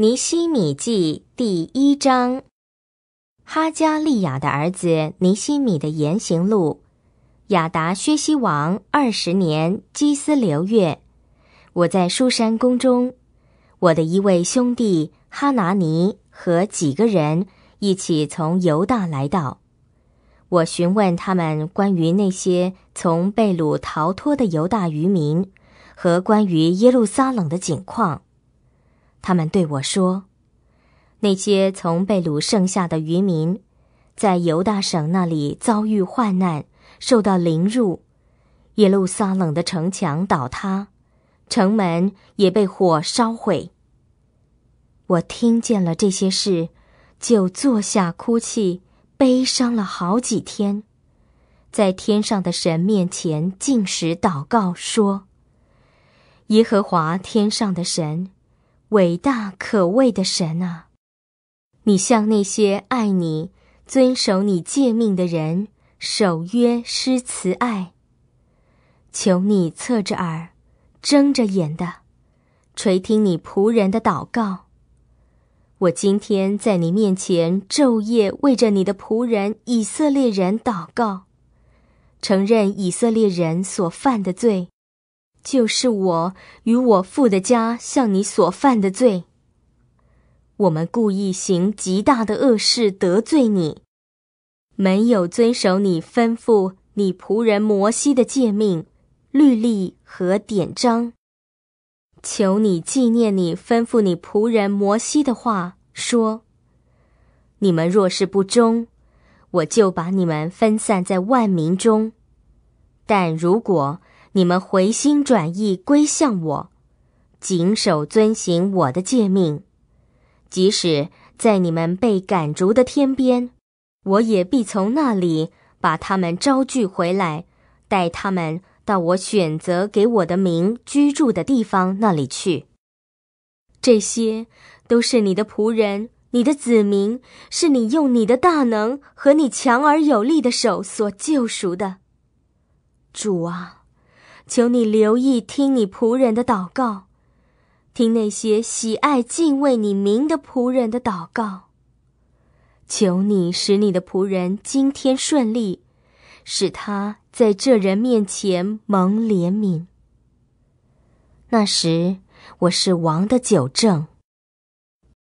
尼西米记第一章：哈加利亚的儿子尼西米的言行录。亚达薛西王二十年基斯流月，我在书山宫中，我的一位兄弟哈拿尼和几个人一起从犹大来到。我询问他们关于那些从贝鲁逃脱的犹大渔民，和关于耶路撒冷的景况。他们对我说：“那些从贝鲁剩下的渔民，在犹大省那里遭遇患难，受到凌辱。耶路撒冷的城墙倒塌，城门也被火烧毁。我听见了这些事，就坐下哭泣，悲伤了好几天，在天上的神面前进食祷告说：‘耶和华天上的神。’”伟大可畏的神啊，你向那些爱你、遵守你诫命的人守约施慈爱，求你侧着耳、睁着眼的垂听你仆人的祷告。我今天在你面前昼夜为着你的仆人以色列人祷告，承认以色列人所犯的罪。就是我与我父的家向你所犯的罪。我们故意行极大的恶事得罪你，没有遵守你吩咐你仆人摩西的诫命、律例和典章。求你纪念你吩咐你仆人摩西的话，说：你们若是不忠，我就把你们分散在万民中；但如果你们回心转意归向我，谨守遵行我的诫命，即使在你们被赶逐的天边，我也必从那里把他们招聚回来，带他们到我选择给我的民居住的地方那里去。这些都是你的仆人，你的子民，是你用你的大能和你强而有力的手所救赎的，主啊。求你留意听你仆人的祷告，听那些喜爱敬畏你名的仆人的祷告。求你使你的仆人今天顺利，使他在这人面前蒙怜悯。那时，我是王的九正。